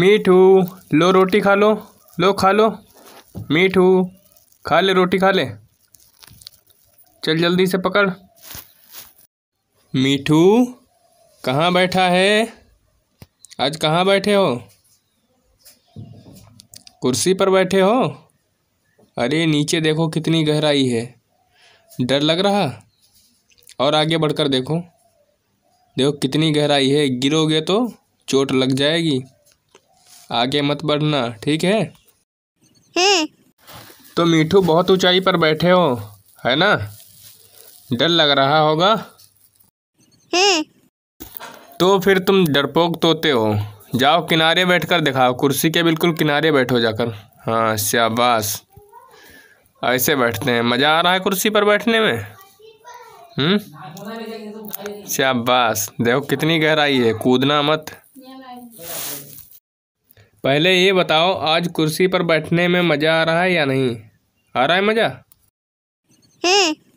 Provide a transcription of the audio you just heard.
मीठू लो रोटी खा लो लो खा लो मीठू खा ले रोटी खा ले चल जल्दी से पकड़ मीठू कहाँ बैठा है आज कहाँ बैठे हो कुर्सी पर बैठे हो अरे नीचे देखो कितनी गहराई है डर लग रहा और आगे बढ़कर देखो देखो कितनी गहराई है गिरोगे तो चोट लग जाएगी आगे मत बढ़ना ठीक है हम्म तो मीठू बहुत ऊंचाई पर बैठे हो है ना डर लग रहा होगा हम्म तो फिर तुम डरपोक तोते हो जाओ किनारे बैठकर दिखाओ कुर्सी के बिल्कुल किनारे बैठो जाकर हाँ शाबाश ऐसे बैठते हैं मज़ा आ रहा है कुर्सी पर बैठने में हम्म शाबाश देखो कितनी गहराई है कूदना मत पहले ये बताओ आज कुर्सी पर बैठने में मज़ा आ रहा है या नहीं आ रहा है मज़ा हाँ